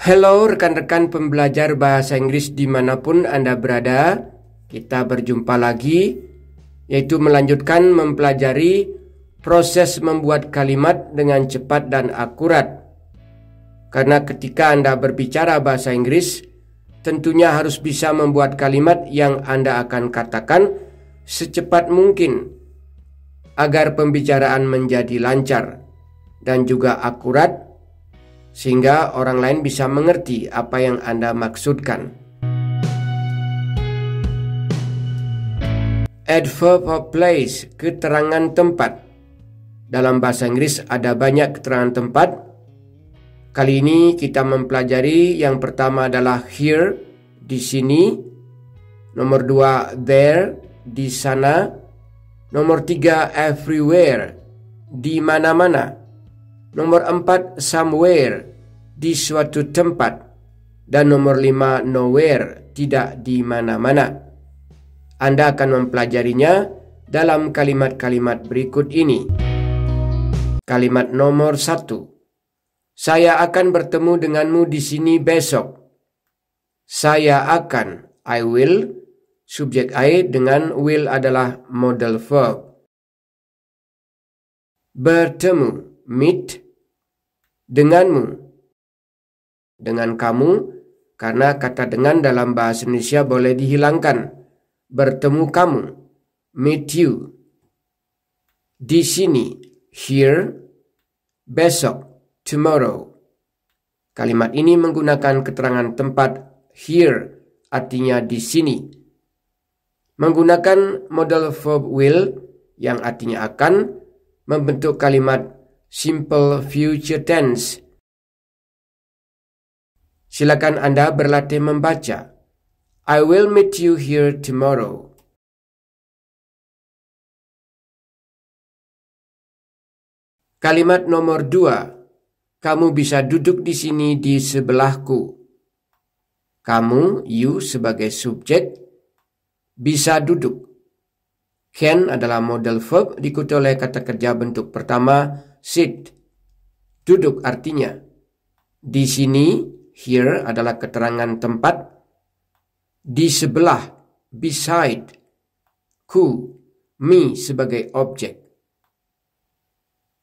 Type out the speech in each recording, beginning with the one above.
Halo rekan-rekan pembelajar bahasa Inggris dimanapun Anda berada Kita berjumpa lagi Yaitu melanjutkan mempelajari proses membuat kalimat dengan cepat dan akurat Karena ketika Anda berbicara bahasa Inggris Tentunya harus bisa membuat kalimat yang Anda akan katakan secepat mungkin Agar pembicaraan menjadi lancar dan juga akurat sehingga orang lain bisa mengerti apa yang Anda maksudkan. Adverb of place, keterangan tempat. Dalam bahasa Inggris ada banyak keterangan tempat. Kali ini kita mempelajari yang pertama adalah here, di sini. Nomor dua, there, di sana. Nomor tiga, everywhere, di mana-mana. Nomor empat, somewhere, di suatu tempat. Dan nomor lima, nowhere, tidak di mana-mana. Anda akan mempelajarinya dalam kalimat-kalimat berikut ini. Kalimat nomor satu. Saya akan bertemu denganmu di sini besok. Saya akan, I will, subjek I dengan will adalah modal verb. Bertemu Meet denganmu dengan kamu karena kata dengan dalam bahasa Indonesia boleh dihilangkan bertemu kamu meet you di sini here besok tomorrow kalimat ini menggunakan keterangan tempat here artinya di sini menggunakan modal verb will yang artinya akan membentuk kalimat simple future tense. Silakan Anda berlatih membaca. I will meet you here tomorrow. Kalimat nomor dua, kamu bisa duduk di sini di sebelahku. Kamu, you sebagai subjek, bisa duduk. Can adalah model verb diikuti oleh kata kerja bentuk pertama sit, duduk artinya. Di sini, here adalah keterangan tempat. Di sebelah, beside, ku, me sebagai objek.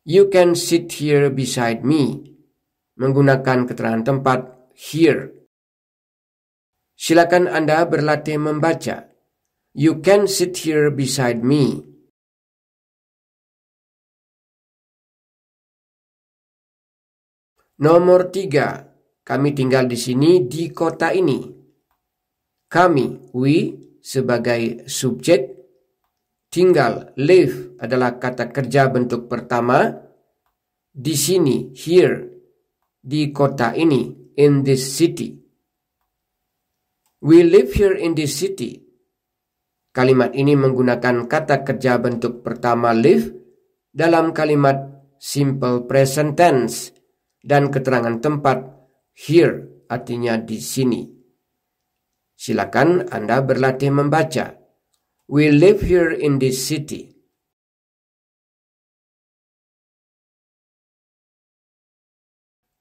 You can sit here beside me. Menggunakan keterangan tempat here. Silakan Anda berlatih membaca. You can sit here beside me. Nomor tiga, kami tinggal di sini di kota ini. Kami, we, sebagai subjek, tinggal, live adalah kata kerja bentuk pertama. Di sini, here, di kota ini, in this city. We live here in this city. Kalimat ini menggunakan kata kerja bentuk pertama live dalam kalimat simple present tense dan keterangan tempat here artinya di sini. Silakan Anda berlatih membaca. We live here in this city.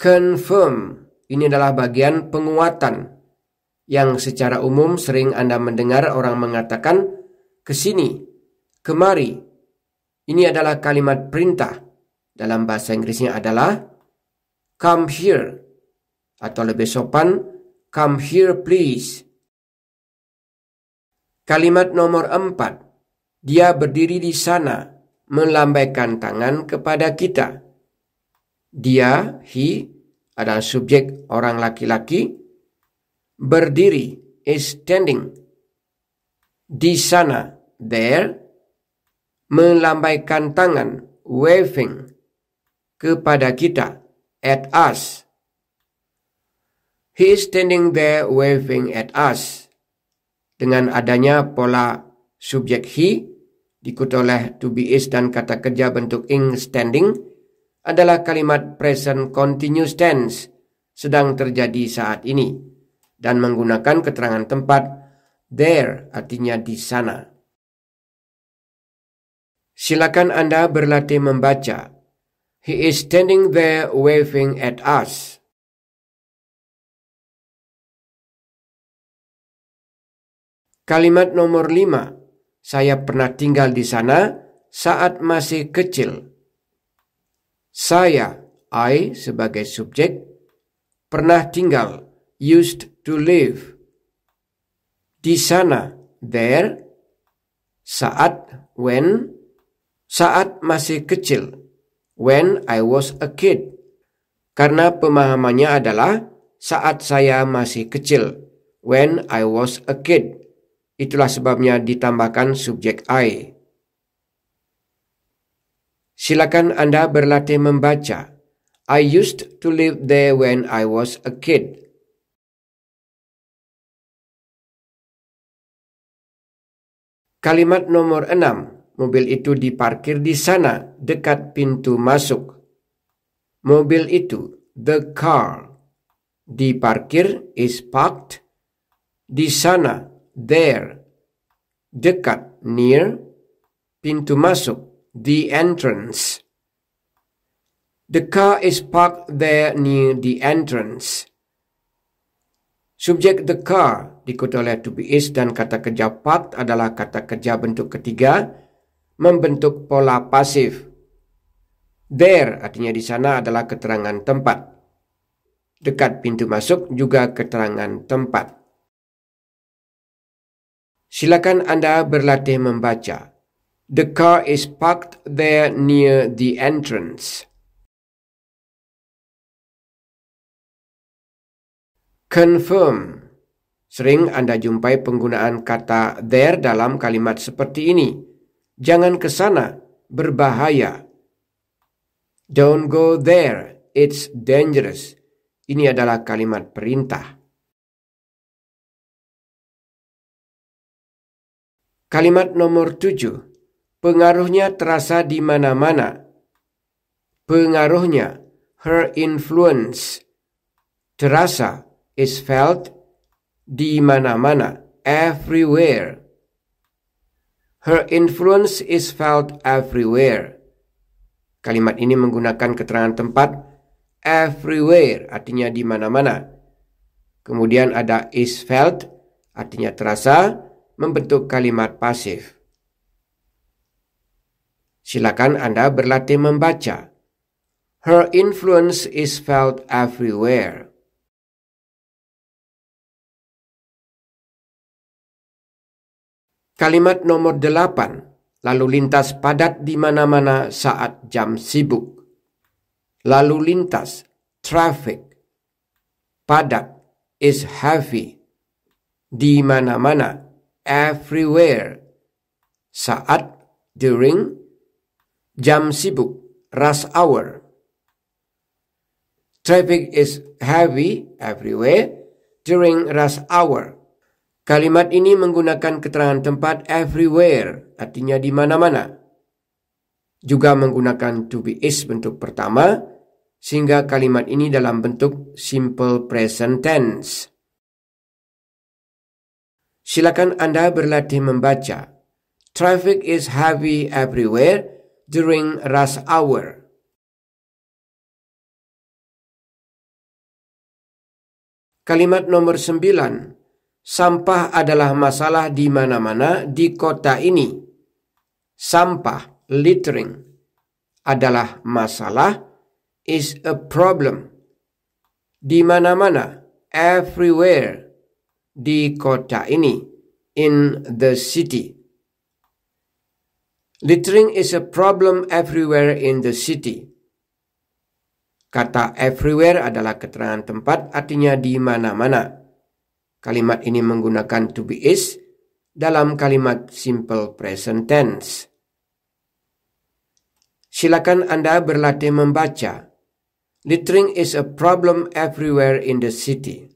Confirm. Ini adalah bagian penguatan yang secara umum sering Anda mendengar orang mengatakan ke sini, kemari. Ini adalah kalimat perintah. Dalam bahasa Inggrisnya adalah come here atau lebih sopan come here please. Kalimat nomor empat, dia berdiri di sana melambaikan tangan kepada kita. Dia, he, adalah subjek orang laki-laki. Berdiri, is standing. Di sana, there, melambaikan tangan, waving, kepada kita at us. He is standing there waving at us. Dengan adanya pola subjek he, diikut oleh to be is dan kata kerja bentuk ing standing, adalah kalimat present continuous tense sedang terjadi saat ini dan menggunakan keterangan tempat there artinya di sana. Silakan Anda berlatih membaca He is standing there waving at us. Kalimat nomor lima, saya pernah tinggal di sana saat masih kecil. Saya, I sebagai subjek, pernah tinggal, used to live. Di sana, there, saat, when, saat masih kecil when I was a kid. Karena pemahamannya adalah saat saya masih kecil, when I was a kid. Itulah sebabnya ditambahkan subjek I. Silakan Anda berlatih membaca. I used to live there when I was a kid. Kalimat nomor enam. Mobil itu diparkir di sana, dekat pintu masuk. Mobil itu, the car, diparkir is parked di sana, there, dekat, near, pintu masuk, the entrance. The car is parked there near the entrance. Subjek the car dikutole oleh to be is dan kata kerja parked adalah kata kerja bentuk ketiga membentuk pola pasif. There artinya di sana adalah keterangan tempat. Dekat pintu masuk juga keterangan tempat. Silakan Anda berlatih membaca. The car is parked there near the entrance. Confirm. Sering Anda jumpai penggunaan kata there dalam kalimat seperti ini Jangan ke sana, berbahaya. Don't go there, it's dangerous. Ini adalah kalimat perintah. Kalimat nomor tujuh, pengaruhnya terasa di mana-mana. Pengaruhnya, her influence, terasa, is felt, di mana-mana, everywhere. Her influence is felt everywhere. Kalimat ini menggunakan keterangan tempat everywhere, artinya di mana-mana. Kemudian ada is felt, artinya terasa, membentuk kalimat pasif. Silakan Anda berlatih membaca. Her influence is felt everywhere. Kalimat nomor delapan, lalu lintas padat di mana-mana saat jam sibuk. Lalu lintas, traffic, padat is heavy, di mana-mana, everywhere, saat, during, jam sibuk, rush hour. Traffic is heavy everywhere during rush hour. Kalimat ini menggunakan keterangan tempat everywhere, artinya di mana-mana. Juga menggunakan to be is bentuk pertama, sehingga kalimat ini dalam bentuk simple present tense. Silakan Anda berlatih membaca. Traffic is heavy everywhere during rush hour. Kalimat nomor sembilan. Sampah adalah masalah di mana-mana di kota ini. Sampah, littering, adalah masalah, is a problem. Di mana-mana, everywhere, di kota ini, in the city. Littering is a problem everywhere in the city. Kata everywhere adalah keterangan tempat, artinya di mana-mana. Kalimat ini menggunakan to be is dalam kalimat simple present tense. Silakan Anda berlatih membaca. Littering is a problem everywhere in the city.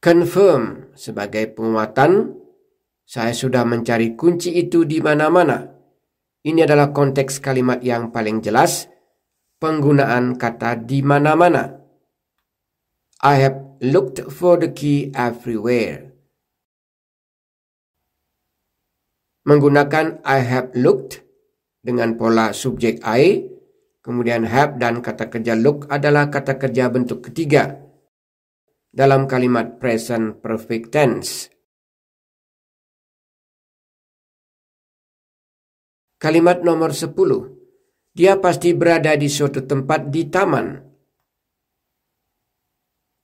Confirm sebagai penguatan, saya sudah mencari kunci itu di mana-mana. Ini adalah konteks kalimat yang paling jelas penggunaan kata di mana-mana. I have looked for the key everywhere. Menggunakan I have looked dengan pola subjek I, kemudian have dan kata kerja look adalah kata kerja bentuk ketiga dalam kalimat present perfect tense. Kalimat nomor 10 dia pasti berada di suatu tempat di taman.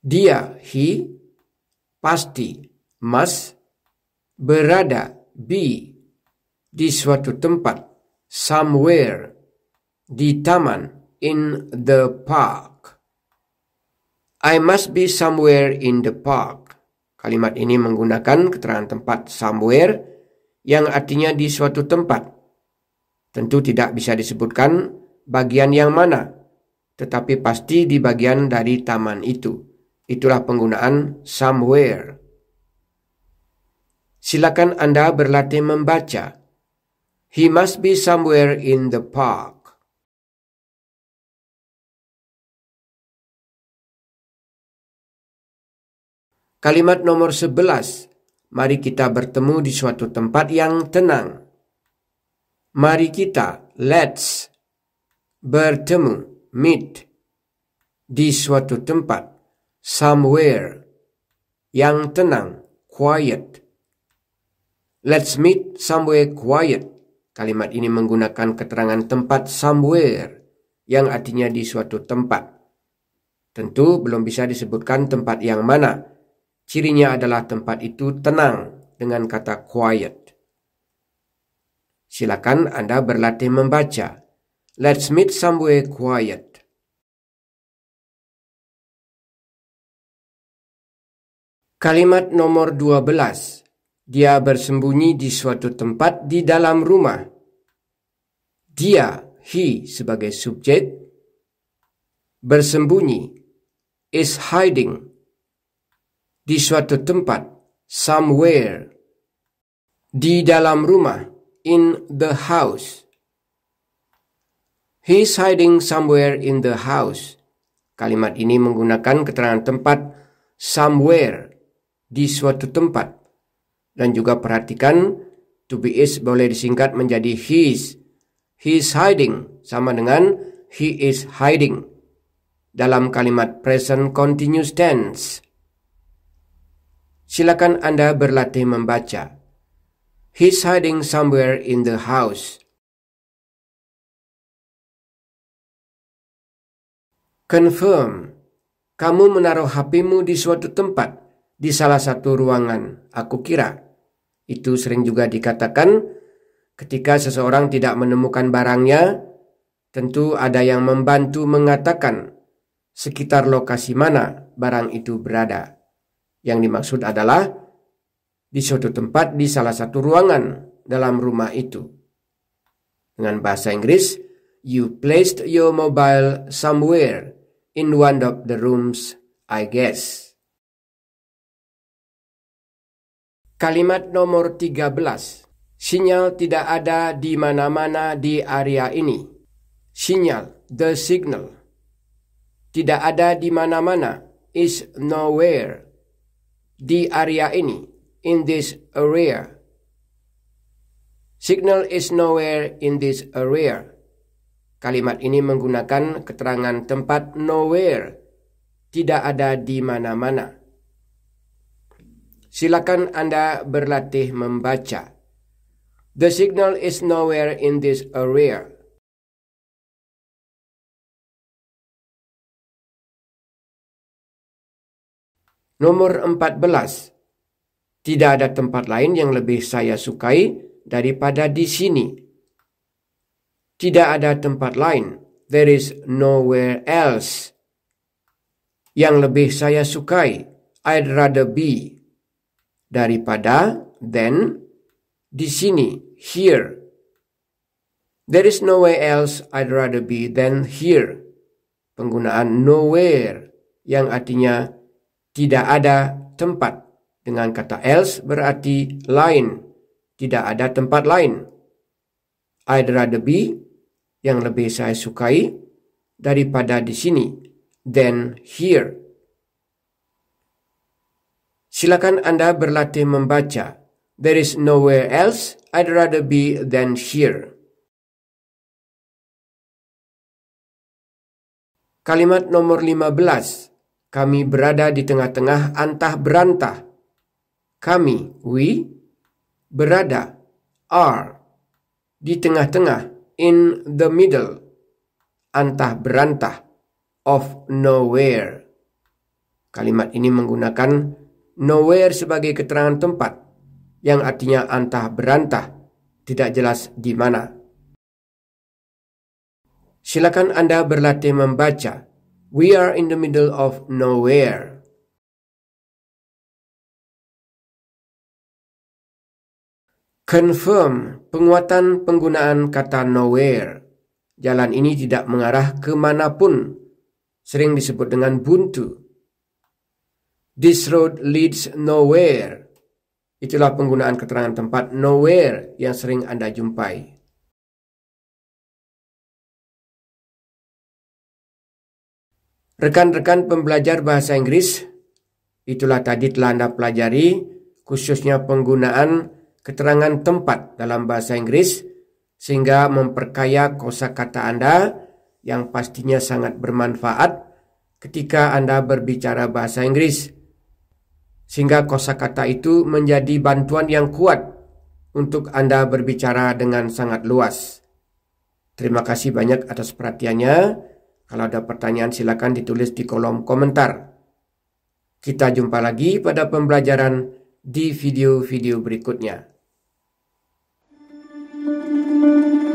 Dia, he, pasti, must, berada, be, di suatu tempat, somewhere, di taman, in the park. I must be somewhere in the park. Kalimat ini menggunakan keterangan tempat somewhere yang artinya di suatu tempat Tentu tidak bisa disebutkan bagian yang mana, tetapi pasti di bagian dari taman itu. Itulah penggunaan somewhere. Silakan Anda berlatih membaca. He must be somewhere in the park. Kalimat nomor 11, mari kita bertemu di suatu tempat yang tenang. Mari kita, let's, bertemu, meet, di suatu tempat, somewhere, yang tenang, quiet. Let's meet somewhere quiet. Kalimat ini menggunakan keterangan tempat somewhere, yang artinya di suatu tempat. Tentu belum bisa disebutkan tempat yang mana. Cirinya adalah tempat itu tenang dengan kata quiet. Silakan Anda berlatih membaca. Let's meet somewhere quiet. Kalimat nomor 12. Dia bersembunyi di suatu tempat di dalam rumah. Dia, he sebagai subjek, bersembunyi, is hiding, di suatu tempat, somewhere, di dalam rumah in the house. He's hiding somewhere in the house. Kalimat ini menggunakan keterangan tempat somewhere di suatu tempat. Dan juga perhatikan to be is boleh disingkat menjadi he's. He's hiding sama dengan he is hiding dalam kalimat present continuous tense. Silakan Anda berlatih membaca. He's hiding somewhere in the house. Confirm. Kamu menaruh HP-mu di suatu tempat, di salah satu ruangan, aku kira. Itu sering juga dikatakan ketika seseorang tidak menemukan barangnya, tentu ada yang membantu mengatakan sekitar lokasi mana barang itu berada. Yang dimaksud adalah di suatu tempat di salah satu ruangan dalam rumah itu. Dengan bahasa Inggris, you placed your mobile somewhere in one of the rooms, I guess. Kalimat nomor 13. Sinyal tidak ada di mana-mana di area ini. Sinyal, the signal. Tidak ada di mana-mana, is nowhere. Di area ini, in this area. Signal is nowhere in this area. Kalimat ini menggunakan keterangan tempat nowhere, tidak ada di mana-mana. Silakan Anda berlatih membaca. The signal is nowhere in this area. Nomor 14. Tidak ada tempat lain yang lebih saya sukai daripada di sini. Tidak ada tempat lain. There is nowhere else. Yang lebih saya sukai. I'd rather be. Daripada than di sini. Here. There is nowhere else I'd rather be than here. Penggunaan nowhere yang artinya tidak ada tempat. Dengan kata else berarti lain, tidak ada tempat lain. I'd rather be yang lebih saya sukai daripada di sini than here. Silakan Anda berlatih membaca. There is nowhere else I'd rather be than here. Kalimat nomor 15. Kami berada di tengah-tengah antah berantah kami, we, berada, are, di tengah-tengah, in the middle, antah berantah, of nowhere. Kalimat ini menggunakan nowhere sebagai keterangan tempat, yang artinya antah berantah, tidak jelas di mana. Silakan Anda berlatih membaca. We are in the middle of nowhere. Confirm penguatan penggunaan kata nowhere. Jalan ini tidak mengarah ke kemanapun, sering disebut dengan buntu. This road leads nowhere. Itulah penggunaan keterangan tempat nowhere yang sering Anda jumpai. Rekan-rekan pembelajar bahasa Inggris, itulah tadi telah Anda pelajari khususnya penggunaan keterangan tempat dalam bahasa Inggris sehingga memperkaya kosakata Anda yang pastinya sangat bermanfaat ketika Anda berbicara bahasa Inggris. Sehingga kosakata itu menjadi bantuan yang kuat untuk Anda berbicara dengan sangat luas. Terima kasih banyak atas perhatiannya. Kalau ada pertanyaan silakan ditulis di kolom komentar. Kita jumpa lagi pada pembelajaran di video-video berikutnya. thank you